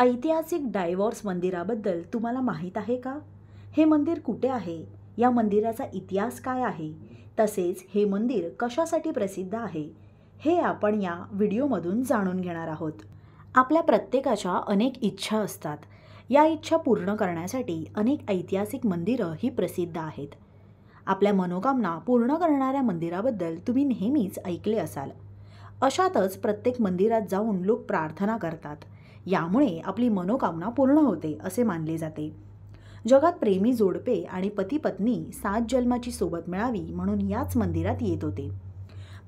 ऐतिहासिक डायवॉर्स मंदिराबद्दल तुम्हाला माहीत आहे का हे मंदिर कुठे आहे या मंदिराचा इतिहास काय आहे तसेच हे मंदिर कशासाठी प्रसिद्ध आहे हे आपण या व्हिडिओमधून जाणून घेणार आहोत आपल्या प्रत्येकाच्या अनेक इच्छा असतात या इच्छा पूर्ण करण्यासाठी अनेक ऐतिहासिक मंदिरं ही प्रसिद्ध आहेत आपल्या मनोकामना पूर्ण करणाऱ्या मंदिराबद्दल तुम्ही नेहमीच ऐकले असाल अशातच प्रत्येक मंदिरात जाऊन लोक प्रार्थना करतात यामुळे आपली मनोकामना पूर्ण होते असे मानले जाते जगात प्रेमी जोडपे आणि पती पत्नी सात जन्माची सोबत मिळावी म्हणून याच मंदिरात येत होते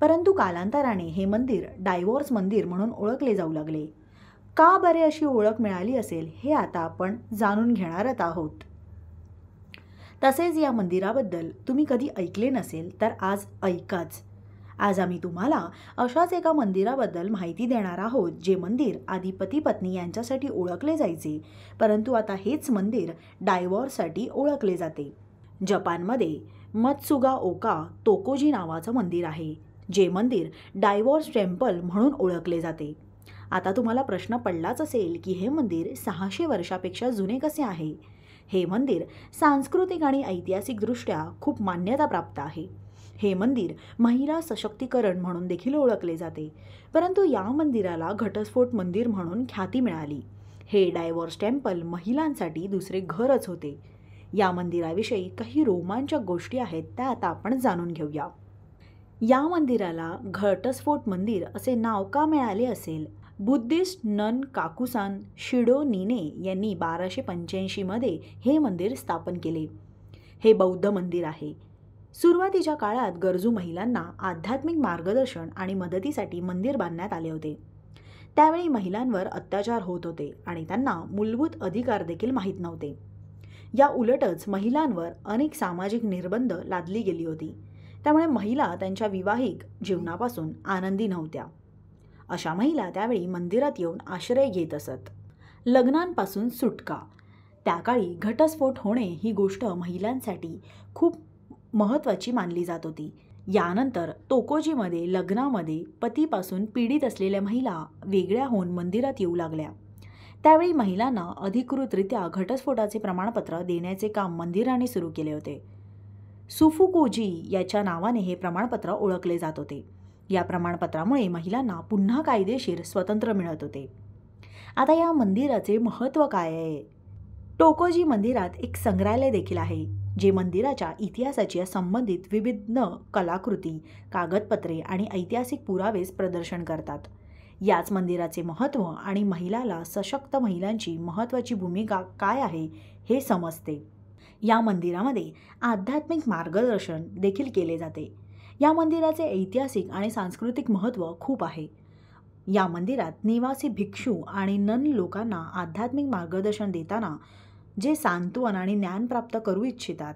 परंतु कालांतराने हे मंदिर डायव्होर्स मंदिर म्हणून ओळखले जाऊ लागले का बरे अशी ओळख मिळाली असेल हे आता आपण जाणून घेणारच आहोत तसेच या मंदिराबद्दल तुम्ही कधी ऐकले नसेल तर आज ऐकाच आज आम्ही तुम्हाला अशाच एका मंदिराबद्दल माहिती देणार आहोत जे मंदिर आधी पती पत्नी यांच्यासाठी ओळखले जायचे परंतु आता हेच मंदिर डायवॉर्ससाठी ओळखले जाते जपानमध्ये मत्सुगा ओका तोकोजी नावाचं मंदिर आहे जे मंदिर डायवॉर्स टेम्पल म्हणून ओळखले जाते आता तुम्हाला प्रश्न पडलाच असेल की हे मंदिर सहाशे वर्षापेक्षा जुने कसे आहे हे मंदिर सांस्कृतिक आणि ऐतिहासिकदृष्ट्या खूप मान्यताप्राप्त आहे हे मंदिर महिला सशक्तीकरण म्हणून देखील ओळखले जाते परंतु या मंदिराला घटस्फोट मंदिर म्हणून ख्याती मिळाली हे डायव्हर्स टेम्पल महिलांसाठी दुसरे घरच होते या मंदिराविषयी काही रोमांचक गोष्टी आहेत त्या आता आपण जाणून घेऊया या मंदिराला घटस्फोट मंदिर असे नाव का मिळाले असेल बुद्धिस्ट नन काकुसान शिडो निने यांनी बाराशे पंच्याऐंशीमध्ये हे मंदिर स्थापन केले हे बौद्ध मंदिर आहे सुरुवातीच्या काळात गरजू महिलांना आध्यात्मिक मार्गदर्शन आणि मदतीसाठी मंदिर बांधण्यात आले होते त्यावेळी महिलांवर अत्याचार होत होते आणि त्यांना मूलभूत अधिकार देखील माहीत नव्हते या उलटच महिलांवर अनेक सामाजिक निर्बंध लादली गेली होती त्यामुळे महिला त्यांच्या विवाहिक जीवनापासून आनंदी नव्हत्या अशा महिला त्यावेळी मंदिरात येऊन आश्रय घेत असत लग्नांपासून सुटका त्या काळी घटस्फोट होणे ही गोष्ट महिलांसाठी खूप महत्त्वाची मानली जात होती यानंतर तोकोजीमध्ये लग्नामध्ये पतीपासून पीडित असलेल्या महिला वेगळ्या होऊन मंदिरात येऊ लागल्या त्यावेळी महिलांना अधिकृतरित्या घटस्फोटाचे प्रमाणपत्र देण्याचे काम मंदिराने सुरू केले होते सुफुकोजी याच्या नावाने हे प्रमाणपत्र ओळखले जात होते या प्रमाणपत्रामुळे महिलांना पुन्हा कायदेशीर स्वतंत्र मिळत होते आता या मंदिराचे महत्त्व काय आहे टोकोजी मंदिरात एक संग्रहालय देखील आहे जे मंदिराच्या इतिहासाची संबंधित विविध कलाकृती कागदपत्रे आणि ऐतिहासिक पुरावेस प्रदर्शन करतात याच मंदिराचे महत्त्व आणि महिलाला सशक्त महिलांची महत्त्वाची भूमिका काय आहे हे समजते या मंदिरामध्ये आध्यात्मिक मार्गदर्शन देखील केले जाते या मंदिराचे ऐतिहासिक आणि सांस्कृतिक महत्त्व खूप आहे या मंदिरात निवासी भिक्षू आणि नन लोकांना आध्यात्मिक मार्गदर्शन देताना जे सांत्वन आणि ज्ञान प्राप्त करू इच्छितात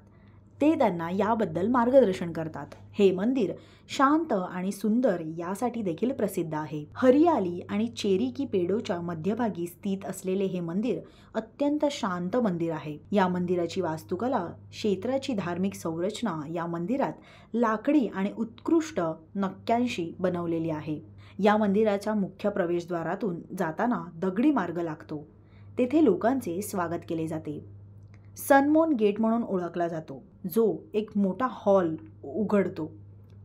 ते त्यांना याबद्दल मार्गदर्शन करतात हे मंदिर शांत आणि सुंदर यासाठी देखील प्रसिद्ध आहे हरियाली आणि चेरी की पेडोच्या मध्यभागी स्थित असलेले हे मंदिर अत्यंत शांत मंदिर आहे या मंदिराची वास्तुकला क्षेत्राची धार्मिक संरचना या मंदिरात लाकडी आणि उत्कृष्ट नक्क्यांशी बनवलेली आहे या मंदिराच्या मुख्य प्रवेशद्वारातून जाताना दगडी मार्ग लागतो तेथे लोकांचे स्वागत केले जाते सनमोन गेट म्हणून ओळखला जातो जो एक मोठा हॉल उघडतो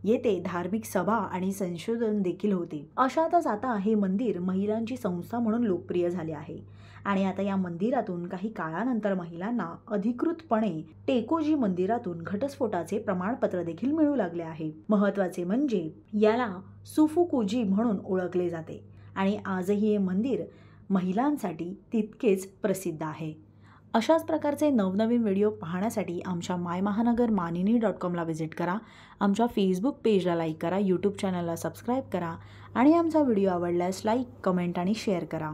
येथे धार्मिक सभा आणि संशोधन देखील होते अशातच आता हे मंदिर महिलांची संस्था म्हणून लोकप्रिय झाले आहे आणि आता या मंदिरातून काही काळानंतर महिलांना अधिकृतपणे टेकोजी मंदिरातून घटस्फोटाचे प्रमाणपत्र देखील मिळू लागले आहे महत्वाचे म्हणजे याला सुफुकोजी म्हणून ओळखले जाते आणि आजही हे मंदिर महिलांसाठी तितकेच प्रसिद्ध आहे अशाच प्रकारचे नवनवीन व्हिडिओ पाहण्यासाठी आमच्या माय महानगर मानिनी डॉट कॉमला व्हिजिट करा आमच्या फेसबुक पेजला लाईक करा यूट्यूब चॅनलला सबस्क्राईब करा आणि आमचा व्हिडिओ आवडल्यास लाईक कमेंट आणि शेअर करा